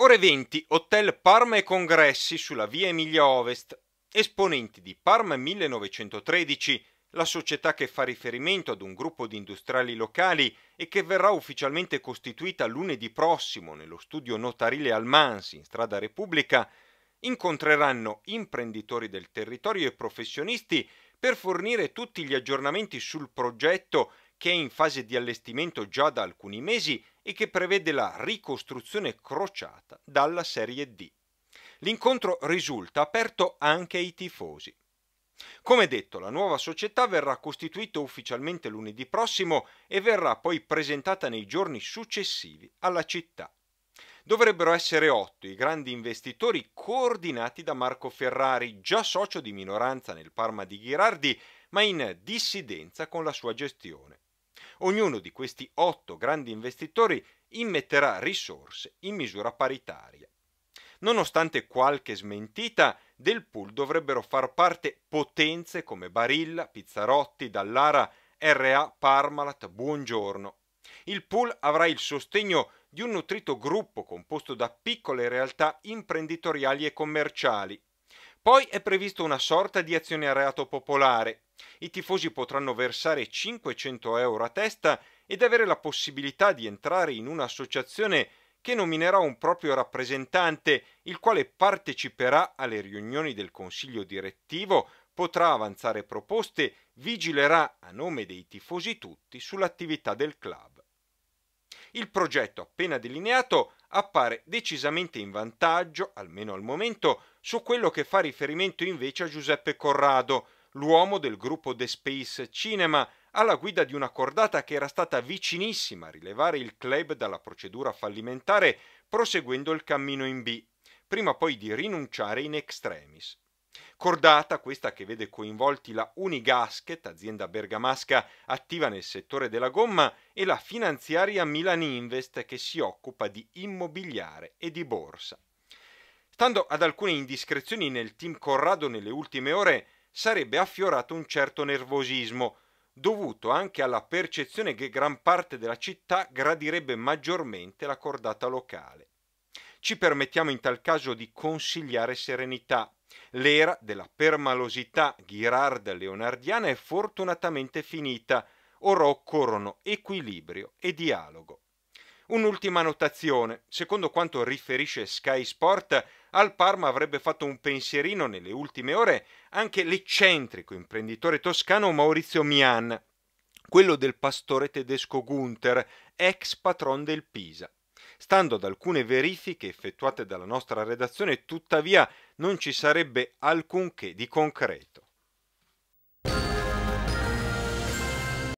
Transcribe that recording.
Ore 20, Hotel Parma e Congressi sulla via Emilia Ovest. Esponenti di Parma 1913, la società che fa riferimento ad un gruppo di industriali locali e che verrà ufficialmente costituita lunedì prossimo nello studio notarile Almansi in strada Repubblica, incontreranno imprenditori del territorio e professionisti per fornire tutti gli aggiornamenti sul progetto che è in fase di allestimento già da alcuni mesi e che prevede la ricostruzione crociata dalla Serie D. L'incontro risulta aperto anche ai tifosi. Come detto, la nuova società verrà costituita ufficialmente lunedì prossimo e verrà poi presentata nei giorni successivi alla città. Dovrebbero essere otto i grandi investitori coordinati da Marco Ferrari, già socio di minoranza nel Parma di Ghirardi, ma in dissidenza con la sua gestione. Ognuno di questi otto grandi investitori immetterà risorse in misura paritaria. Nonostante qualche smentita, del pool dovrebbero far parte potenze come Barilla, Pizzarotti, Dallara, RA, Parmalat, Buongiorno. Il pool avrà il sostegno di un nutrito gruppo composto da piccole realtà imprenditoriali e commerciali, poi è prevista una sorta di azionariato popolare. I tifosi potranno versare 500 euro a testa ed avere la possibilità di entrare in un'associazione che nominerà un proprio rappresentante, il quale parteciperà alle riunioni del consiglio direttivo, potrà avanzare proposte, vigilerà a nome dei tifosi tutti sull'attività del club. Il progetto appena delineato appare decisamente in vantaggio, almeno al momento, su quello che fa riferimento invece a Giuseppe Corrado, l'uomo del gruppo The Space Cinema, alla guida di una cordata che era stata vicinissima a rilevare il club dalla procedura fallimentare, proseguendo il cammino in B, prima poi di rinunciare in extremis. Cordata questa che vede coinvolti la Unigasket, azienda bergamasca attiva nel settore della gomma, e la finanziaria Milan Invest che si occupa di immobiliare e di borsa. Stando ad alcune indiscrezioni nel team Corrado nelle ultime ore, sarebbe affiorato un certo nervosismo, dovuto anche alla percezione che gran parte della città gradirebbe maggiormente la cordata locale. Ci permettiamo in tal caso di consigliare serenità L'era della permalosità ghirarda-leonardiana è fortunatamente finita, ora occorrono equilibrio e dialogo. Un'ultima notazione. Secondo quanto riferisce Sky Sport, al Parma avrebbe fatto un pensierino nelle ultime ore anche l'eccentrico imprenditore toscano Maurizio Mian, quello del pastore tedesco Gunther, ex patron del Pisa. Stando ad alcune verifiche effettuate dalla nostra redazione, tuttavia non ci sarebbe alcunché di concreto.